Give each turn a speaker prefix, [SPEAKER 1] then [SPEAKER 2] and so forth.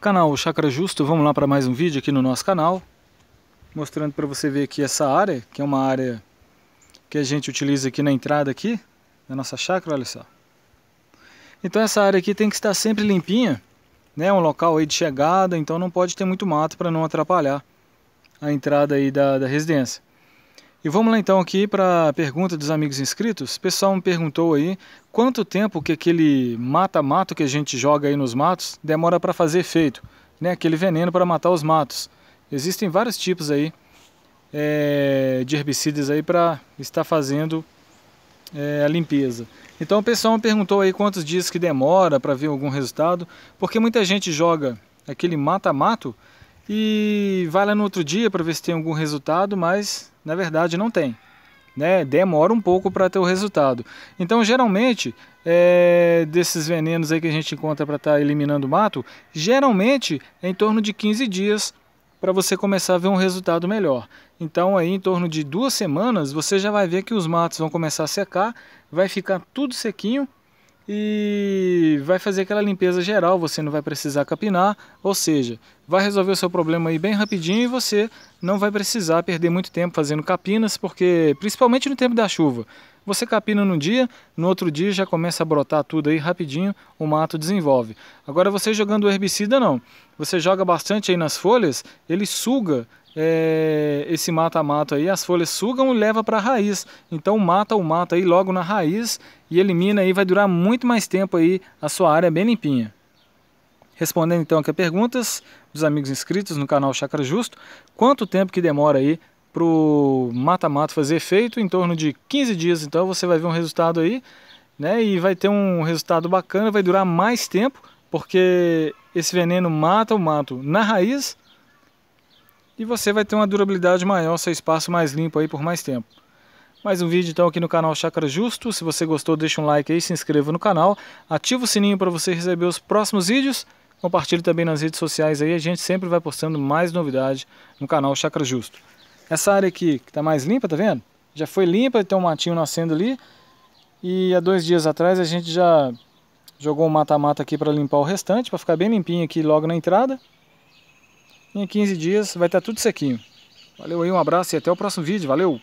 [SPEAKER 1] Canal Chakra Justo, vamos lá para mais um vídeo aqui no nosso canal. Mostrando para você ver aqui essa área, que é uma área que a gente utiliza aqui na entrada aqui, da nossa chácara, olha só. Então essa área aqui tem que estar sempre limpinha, né? É um local aí de chegada, então não pode ter muito mato para não atrapalhar a entrada aí da, da residência. E vamos lá então aqui para a pergunta dos amigos inscritos. O pessoal me perguntou aí quanto tempo que aquele mata-mato que a gente joga aí nos matos demora para fazer efeito, né? Aquele veneno para matar os matos. Existem vários tipos aí é, de herbicidas aí para estar fazendo é, a limpeza. Então o pessoal me perguntou aí quantos dias que demora para ver algum resultado, porque muita gente joga aquele mata-mato e vai lá no outro dia para ver se tem algum resultado, mas na verdade não tem. Né? Demora um pouco para ter o resultado. Então, geralmente, é, desses venenos aí que a gente encontra para estar tá eliminando o mato, geralmente é em torno de 15 dias para você começar a ver um resultado melhor. Então, aí em torno de duas semanas, você já vai ver que os matos vão começar a secar, vai ficar tudo sequinho e vai fazer aquela limpeza geral, você não vai precisar capinar, ou seja, vai resolver o seu problema aí bem rapidinho e você não vai precisar perder muito tempo fazendo capinas, porque principalmente no tempo da chuva, você capina num dia, no outro dia já começa a brotar tudo aí rapidinho, o mato desenvolve. Agora você jogando herbicida não, você joga bastante aí nas folhas, ele suga é, esse mata-mato aí, as folhas sugam e leva para a raiz. Então mata o mato aí logo na raiz e elimina aí, vai durar muito mais tempo aí a sua área bem limpinha. Respondendo então aqui a perguntas dos amigos inscritos no canal Chácara Justo, quanto tempo que demora aí para o mata-mata fazer efeito em torno de 15 dias. Então você vai ver um resultado aí, né? E vai ter um resultado bacana, vai durar mais tempo, porque esse veneno mata o mato na raiz e você vai ter uma durabilidade maior, seu espaço mais limpo aí por mais tempo. Mais um vídeo então aqui no canal Chácara Justo. Se você gostou, deixa um like aí, se inscreva no canal, ativa o sininho para você receber os próximos vídeos. Compartilhe também nas redes sociais aí, a gente sempre vai postando mais novidade no canal Chácara Justo. Essa área aqui, que está mais limpa, tá vendo? Já foi limpa, tem um matinho nascendo ali. E há dois dias atrás a gente já jogou um mata-mata aqui para limpar o restante, para ficar bem limpinho aqui logo na entrada. E em 15 dias vai estar tá tudo sequinho. Valeu aí, um abraço e até o próximo vídeo. Valeu!